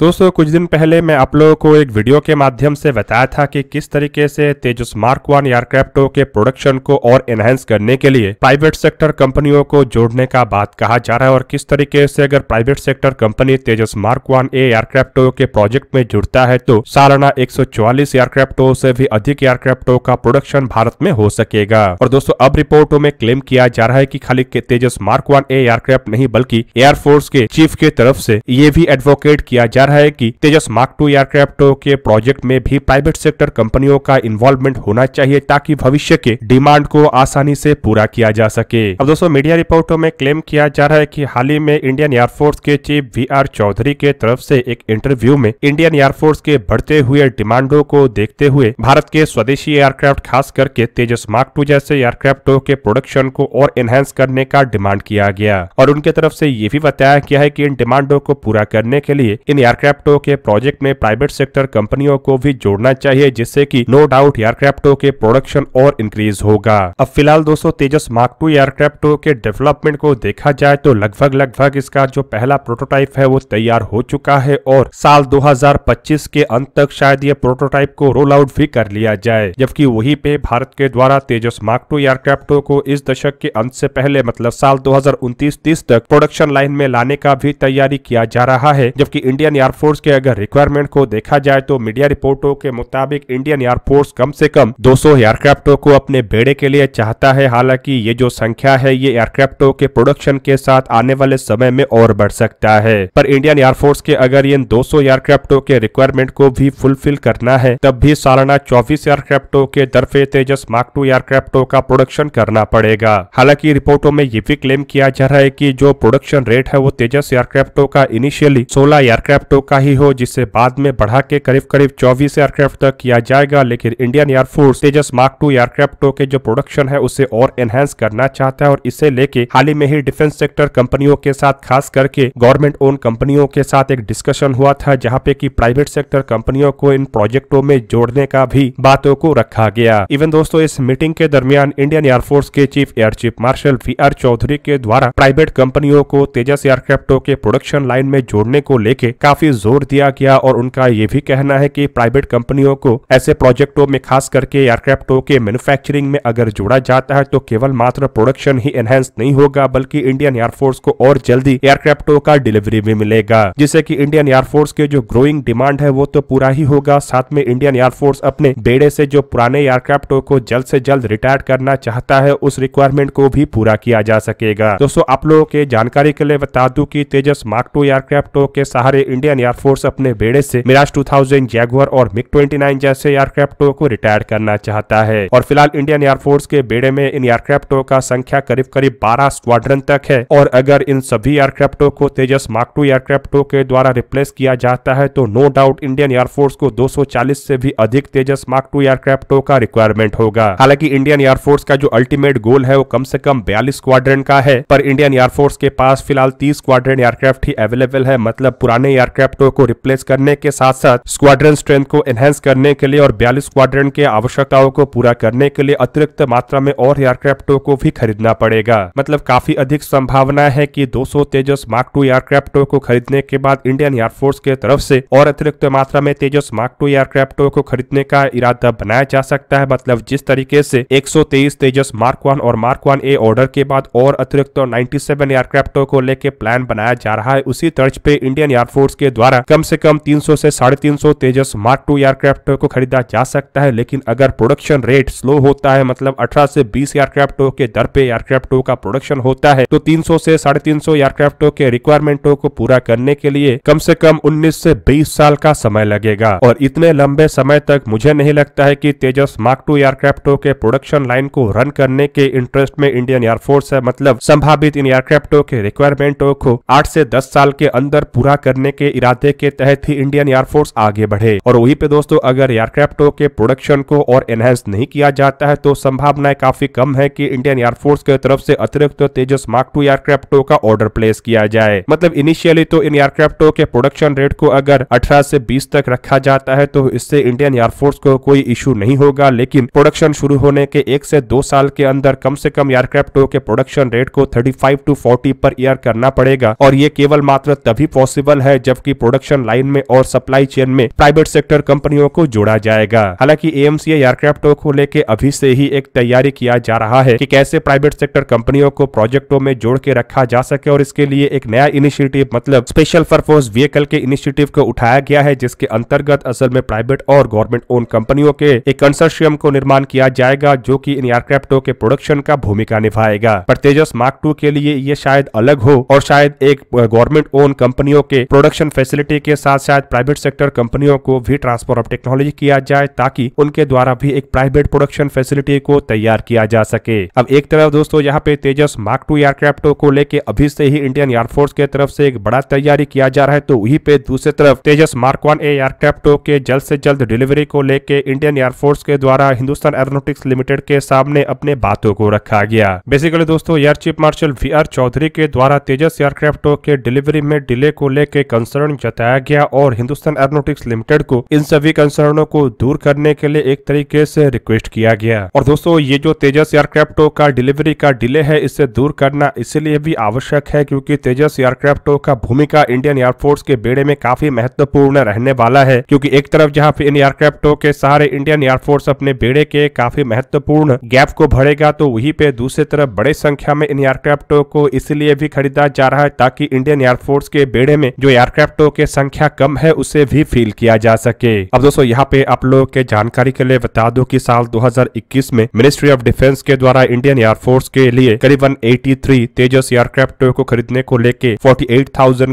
दोस्तों कुछ दिन पहले मैं आप लोगों को एक वीडियो के माध्यम से बताया था कि किस तरीके से तेजस मार्क वन एयरक्राफ्टों के प्रोडक्शन को और एनहेंस करने के लिए प्राइवेट सेक्टर कंपनियों को जोड़ने का बात कहा जा रहा है और किस तरीके से अगर private sector company Tejas mark one A के प्रोजेक्ट में जुड़ता है तो सालाना एक एयरक्राफ्टों से भी अधिक एयरक्राफ्टों का प्रोडक्शन भारत में हो सकेगा और दोस्तों अब रिपोर्टों में क्लेम किया जा रहा है की खाली तेजस मार्क वन एयरक्राफ्ट नहीं बल्कि एयरफोर्स के चीफ के तरफ ऐसी ये भी एडवोकेट किया जा रहा है कि तेजस मार्क टू एयरक्राफ्ट के प्रोजेक्ट में भी प्राइवेट सेक्टर कंपनियों का इन्वॉल्वमेंट होना चाहिए ताकि भविष्य के डिमांड को आसानी से पूरा किया जा सके अब दोस्तों मीडिया रिपोर्टों में क्लेम किया जा रहा है कि हाल ही में इंडियन एयरफोर्स के चीफ वी आर चौधरी के तरफ से एक इंटरव्यू में इंडियन एयरफोर्स के बढ़ते हुए डिमांडों को देखते हुए भारत के स्वदेशी एयरक्राफ्ट खास करके तेजस मार्क टू जैसे एयरक्राफ्टो के प्रोडक्शन को और एनहेंस करने का डिमांड किया गया और उनके तरफ से ये भी बताया गया है की इन डिमांडों को पूरा करने के लिए इन एयर एयरक्राफ्टो के प्रोजेक्ट में प्राइवेट सेक्टर कंपनियों को भी जोड़ना चाहिए जिससे कि नो डाउट एयरक्राफ्टो के प्रोडक्शन और इंक्रीज होगा अब फिलहाल दोस्तों तेजस मार्क टू एयरक्राफ्टो के डेवलपमेंट को देखा जाए तो लगभग लगभग इसका जो पहला प्रोटोटाइप है वो तैयार हो चुका है और साल दो के अंत तक शायद ये प्रोटोटाइप को रोल आउट भी कर लिया जाए जबकि वही पे भारत के द्वारा तेजस मार्क टू एयरक्राफ्टो को इस दशक के अंत से पहले मतलब साल दो हजार तक प्रोडक्शन लाइन में लाने का भी तैयारी किया जा रहा है जबकि इंडियन एयरफोर्स के अगर रिक्वायरमेंट को देखा जाए तो मीडिया रिपोर्टों के मुताबिक इंडियन एयरफोर्स कम से कम 200 एयरक्राफ्टों को अपने बेड़े के लिए चाहता है हालांकि ये जो संख्या है ये एयरक्राफ्टों के प्रोडक्शन के साथ आने वाले समय में और बढ़ सकता है पर इंडियन एयरफोर्स के अगर इन सौ एयरक्राफ्टों के रिक्वायरमेंट को भी फुलफिल करना है तब भी सालाना चौबीस एयरक्राफ्टों के दरफे तेजस मार्क टू एयरक्राफ्टों का प्रोडक्शन करना पड़ेगा हालांकि रिपोर्टों में ये भी क्लेम किया जा रहा है की जो प्रोडक्शन रेट है वो तेजस एयरक्राफ्टों का इनिशियली सोलह एयरक्राफ्ट एयरक्राफ्टों का ही हो जिसे बाद में बढ़ा के करीब करीब 24 एयरक्राफ्ट तक किया जाएगा लेकिन Indian air force Tejas mark two एयरक्राफ्टों के जो प्रोडक्शन है उसे और एनहेंस करना चाहता है और इसे लेके हाल ही में ही डिफेंस सेक्टर कंपनियों के साथ खास करके गवर्नमेंट ओन कंपनियों के साथ एक डिस्कशन हुआ था जहाँ पे की प्राइवेट सेक्टर कंपनियों को इन प्रोजेक्टों में जोड़ने का भी बातों को रखा गया इवन दोस्तों इस मीटिंग के दरमियान इंडियन एयरफोर्स के chief air chief marshal V R Chaudhari के द्वारा प्राइवेट कंपनियों को तेजस एयरक्राफ्टों के प्रोडक्शन लाइन में जोड़ने को लेके काफी काफी जोर दिया गया और उनका ये भी कहना है कि प्राइवेट कंपनियों को ऐसे प्रोजेक्टों में खास करके एयरक्राफ्टों के मैन्युफैक्चरिंग में अगर जोड़ा जाता है तो केवल मात्र प्रोडक्शन ही एनहेंस नहीं होगा बल्कि इंडियन एयरफोर्स को और जल्दी एयरक्राफ्टों का डिलीवरी भी मिलेगा जिससे की इंडियन एयरफोर्स के जो ग्रोइंग डिमांड है वो तो पूरा ही होगा साथ में इंडियन एयरफोर्स अपने बेड़े से जो पुराने एयरक्राफ्टों को जल्द से जल्द रिटायर करना चाहता है उस रिक्वायरमेंट को भी पूरा किया जा सकेगा दोस्तों आप लोगों के जानकारी के लिए बता दू की तेजस मार्क टू एयरक्राफ्टों के सहारे इंडियन इंडियन एयरफोर्स अपने बेड़े से मिराज 2000 जैगुआर और मिग 29 जैसे एयरक्राफ्टों को रिटायर करना चाहता है और फिलहाल इंडियन एयरफोर्स के बेड़े में इन एयरक्राफ्टों का संख्या करीब करीब बारह स्क्वाड्रन तक है और अगर इन सभी एयरक्राफ्टों को तेजस मार्क टू एयरक्राफ्टों के द्वारा रिप्लेस किया जाता है तो नो डाउट इंडियन एयरफोर्स को दो से भी अधिक तेजस मार्क टू एयरक्राफ्टों का रिक्वायरमेंट होगा हालांकि इंडियन एयरफोर्स का जो अल्टीमेट गोल है वो कम से कम बयालीस स्क्वाड्रन का है पर इंडियन एयरफोर्स के पास फिलहाल तीस स्क्वाड्रन एयरक्राफ्ट ही अवेलेबल है मतलब पुराने एयरक्राफ्ट क्रेप्टो को रिप्लेस करने के साथ साथ स्क्वाड्रन स्ट्रेंथ को एनहेंस करने के लिए और बयालीस स्क्वाड्रन के आवश्यकताओं को पूरा करने के लिए अतिरिक्त मात्रा में और एयरक्राफ्टों को भी खरीदना पड़ेगा मतलब काफी अधिक संभावना है की दो तेजस मार्क टू एयरक्राफ्टो को खरीदने के बाद इंडियन एयरफोर्स के तरफ ऐसी और अतिरिक्त मात्रा में तेजस मार्क टू एयरक्राफ्टो को खरीदने का इरादा बनाया जा सकता है मतलब जिस तरीके से 123 तेजस मार्क वन और मार्क वन ए ऑर्डर के बाद और अतिरिक्त 97 एयरक्राफ्टों को लेकर प्लान बनाया जा रहा है उसी तर्ज पे इंडियन एयरफोर्स के के द्वारा कम से कम 300 से साढ़े तीन तेजस मार्क टू एयरक्राफ्ट को खरीदा जा सकता है लेकिन अगर प्रोडक्शन रेट स्लो होता है मतलब 18 से 20 एयरक्राफ्टों के दर पे एयरक्राफ्टों का प्रोडक्शन होता है तो 300 से साढ़े तीन एयरक्राफ्टों के रिक्वायरमेंटों को पूरा करने के लिए कम से कम 19 से 20 साल का समय लगेगा और इतने लंबे समय तक मुझे नहीं लगता है की तेजस मार्क टू एयरक्राफ्टों के प्रोडक्शन लाइन को रन करने के इंटरेस्ट में इंडियन एयरफोर्स है मतलब संभावित इन एयरक्राफ्टों के रिक्वायरमेंटों को आठ से दस साल के अंदर पूरा करने के इरादे के तहत ही इंडियन एयरफोर्स आगे बढ़े और वहीं पे दोस्तों अगर एयरक्राफ्टों के प्रोडक्शन को और एनहेंस नहीं किया जाता है तो संभावनाएं काफी कम है की इंडियन एयरफोर्स की तरफ से अतिरिक्त तेजस मार्क टू एयरक्राफ्टों का ऑर्डर प्लेस किया जाए मतलब इनिशियली तो इन एयरक्राफ्टों के प्रोडक्शन रेट को अगर अठारह से बीस तक रखा जाता है तो इससे इंडियन एयरफोर्स को कोई इश्यू नहीं होगा लेकिन प्रोडक्शन शुरू होने के एक से दो साल के अंदर कम से कम एयरक्राफ्टों के प्रोडक्शन रेट को 35 टू 40 पर ईयर करना पड़ेगा और ये केवल मात्र तभी पॉसिबल है जब की प्रोडक्शन लाइन में और सप्लाई चेन में प्राइवेट सेक्टर कंपनियों को जोड़ा जाएगा हालांकि एएमसी एयरक्राफ्टों को लेकर अभी से ही एक तैयारी किया जा रहा है की कैसे प्राइवेट सेक्टर कंपनियों को प्रोजेक्टों में जोड़ के रखा जा सके और इसके लिए एक नया इनिशिएटिव मतलब स्पेशल परफोर्स व्हीकल के इनिशिएटिव को उठाया गया है जिसके अंतर्गत असल में प्राइवेट और गवर्नमेंट ओन कंपनियों के एक कंसर्शियम को निर्माण किया जाएगा जो कि इन एयरक्राफ्टों के प्रोडक्शन का भूमिका निभाएगा पर तेजस मार्क टू के लिए ये शायद अलग हो और शायद एक गवर्नमेंट ओन कंपनियों के प्रोडक्शन फैसिलिटी के साथ साथ प्राइवेट सेक्टर कंपनियों को भी ट्रांसफर ऑफ टेक्नोलॉजी किया जाए ताकि उनके द्वारा भी एक प्राइवेट प्रोडक्शन फैसिलिटी को तैयार किया जा सके अब एक तरफ दोस्तों यहाँ पे तेजस मार्क टू एयरक्राफ्ट को लेकर अभी से ही इंडियन एयरफोर्स के तरफ से एक बड़ा तैयारी किया जा रहा है तो वही पे दूसरी तरफ Tejas mark one A aircraft के जल्द से जल्द डिलीवरी को लेकर इंडियन एयरफोर्स के द्वारा हिंदुस्तान एरोनोटिक्स लिमिटेड के सामने अपने बातों को रखा गया बेसिकली दोस्तों air chief marshal V R Chaudhari के द्वारा तेजस एयरक्राफ्ट के डिलीवरी में डिले को लेकर कंसर्न कंसर्न जताया गया और हिंदुस्तान एरोनोटिक्स लिमिटेड को इन सभी कंसर्नों को दूर करने के लिए एक तरीके से रिक्वेस्ट किया गया और दोस्तों ये जो तेजस एयरक्राफ्टो का डिलीवरी का डिले है इसे दूर करना इसलिए भी आवश्यक है क्योंकि तेजस एयरक्राफ्टो का भूमिका इंडियन एयरफोर्स के बेड़े में काफी महत्वपूर्ण रहने वाला है क्योंकि एक तरफ जहाँ पे इन एयरक्राफ्टो के सहारे इंडियन एयरफोर्स अपने बेड़े के काफी महत्वपूर्ण गैप को भरेगा तो वही पे दूसरी तरफ बड़े संख्या में इन एयरक्राफ्टो को इसलिए भी खरीदा जा रहा है ताकि इंडियन एयरफोर्स के बेड़े में जो एयरक्राफ्ट पट्टों की संख्या कम है उसे भी फील किया जा सके अब दोस्तों यहाँ पे आप लोगों के जानकारी के लिए बता दो की साल दो में मिनिस्ट्री ऑफ डिफेंस के द्वारा इंडियन एयरफोर्स के लिए करीबन एटी तेजस एयरक्राफ्ट को खरीदने को लेके फोर्टी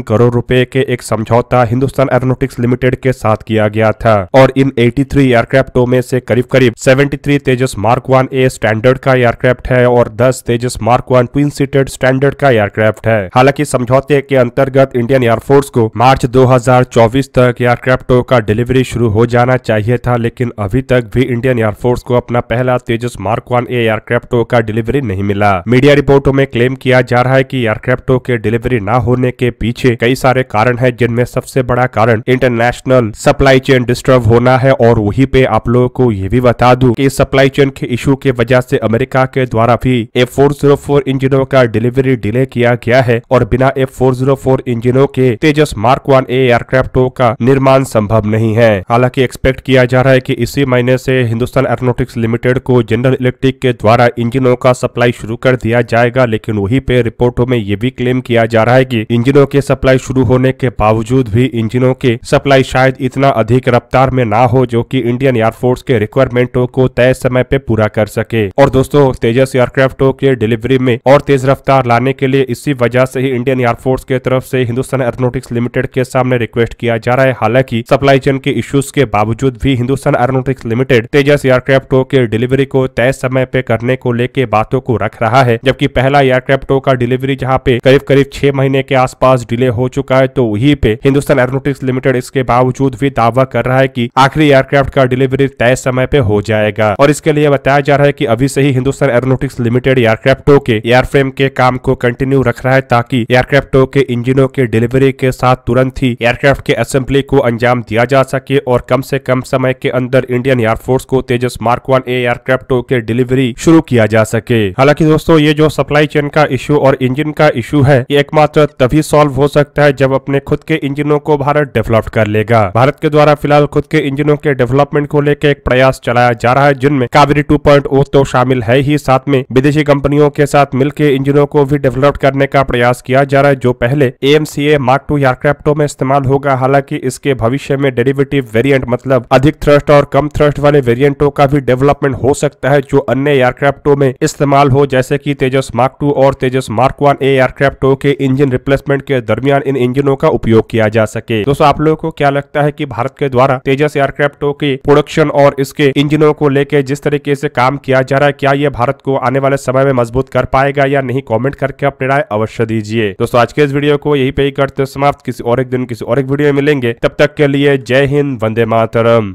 करोड़ रूपए के एक समझौता हिंदुस्तान एरोनोटिक्स लिमिटेड के साथ किया गया था और इन 83 एयरक्राफ्टों में से करीब करीब 73 Tejas mark one A standard का एयरक्राफ्ट है और 10 Tejas mark one twin seated standard का एयरक्राफ्ट है हालांकि समझौते के अंतर्गत इंडियन एयरफोर्स को मार्च मार्च 2024 तक एयरक्राफ्टों का डिलीवरी शुरू हो जाना चाहिए था लेकिन अभी तक भी इंडियन एयरफोर्स को अपना पहला तेजस मार्क वन ए एयरक्राफ्टों का डिलीवरी नहीं मिला मीडिया रिपोर्टों में क्लेम किया जा रहा है कि एयरक्राफ्टों के डिलीवरी न होने के पीछे कई सारे कारण है जिनमें सबसे बड़ा कारण इंटरनेशनल सप्लाई चेन डिस्टर्ब होना है और वही पे आप लोगों को ये भी बता दू की सप्लाई चेन के इशू के वजह ऐसी अमेरिका के द्वारा भी ए फोर oh इंजनों का डिलीवरी डिले किया गया है और बिना ए फोर oh इंजनों के Tejas mark mark one A एयरक्राफ्टों का निर्माण संभव नहीं है हालांकि एक्सपेक्ट किया जा रहा है कि इसी महीने से हिंदुस्तान एरोनोटिक्स लिमिटेड को जनरल इलेक्ट्रिक के द्वारा इंजनों का सप्लाई शुरू कर दिया जाएगा लेकिन वही पे रिपोर्टों में ये भी क्लेम किया जा रहा है की इंजिनों के सप्लाई शुरू होने के बावजूद भी इंजिनों के सप्लाई शायद इतना अधिक रफ्तार में ना हो जो कि इंडियन एयरफोर्स के रिक्वायरमेंटों को तय समय पे पूरा कर सके और दोस्तों तेजस एयरक्राफ्टों के डिलीवरी में और तेज रफ्तार लाने के लिए इसी वजह से ही इंडियन एयरफोर्स के तरफ से हिंदुस्तान एरोनोटिक्स लिमिटेड के सामने रिक्वेस्ट किया जा रहा है हालांकि सप्लाई चेन के इश्यूज के बावजूद भी हिंदुस्तान एरोनोटिक्स लिमिटेड तेजस एयरक्राफ्टो के डिलीवरी को तय समय पे करने को लेके बातों को रख रहा है जबकि पहला एयरक्राफ्टो का डिलीवरी जहाँ पे करीब करीब छह महीने के आस डिले हो चुका है तो वही पे हिंदुस्तान एरोनोटिक्स लिमिटेड इसके बावजूद भी दावा कर रहा है की आखिरी एयरक्राफ्ट का डिलीवरी तय समय पे हो जाएगा और इसके लिए बताया जा रहा है की अभी से ही हिंदुस्तान एरोनोटिक्स लिमिटेड एयरक्राफ्टो के एयरफ्रेम के काम को कंटिन्यू रख रहा है ताकि एयरक्राफ्टो के इंजिनों के डिलीवरी के साथ तुरंत ही एयरक्राफ्ट के असेंबली को अंजाम दिया जा सके और कम से कम समय के अंदर इंडियन एयरफोर्स को तेजस मार्क वन एयरक्राफ्ट एयरक्राफ्टों के डिलीवरी शुरू किया जा सके हालांकि दोस्तों ये जो सप्लाई चेन का इशू और इंजन का इशू है ये एकमात्र तभी सॉल्व हो सकता है जब अपने खुद के इंजनों को भारत डेवलप कर लेगा भारत के द्वारा फिलहाल खुद के इंजनों के डेवलपमेंट को लेकर एक प्रयास चलाया जा रहा है जिनमें कावेरी टू तो शामिल है ही साथ में विदेशी कंपनियों के साथ मिलकर इंजनों को भी डेवलप करने का प्रयास किया जा रहा है जो पहले M C A mark two aircraft एक्टों में इस्तेमाल होगा हालांकि इसके भविष्य में डेरिवेटिव वेरिएंट मतलब अधिक थ्रस्ट और कम थ्रस्ट वाले वेरिएंटों का भी डेवलपमेंट हो सकता है जो अन्य एयरक्राफ्टों में इस्तेमाल हो जैसे की तेजस मार्क टू और तेजस मार्क वन एयरक्राफ्टो एयरक्राफ्टों के इंजन रिप्लेसमेंट के दरमियान इन इंजनों का उपयोग किया जा सके दोस्तों आप लोगों को क्या लगता है की भारत के द्वारा तेजस एयरक्राफ्टों के प्रोडक्शन और इसके इंजनों को लेकर जिस तरीके से काम किया जा रहा है क्या ये भारत को आने वाले समय में मजबूत कर पाएगा या नहीं कॉमेंट करके अपनी राय अवश्य दीजिए दोस्तों आज के इस वीडियो को यही पे ही करते समाप्त किसी और और एक दिन किसी और एक वीडियो में मिलेंगे तब तक के लिए जय हिंद वंदे मातरम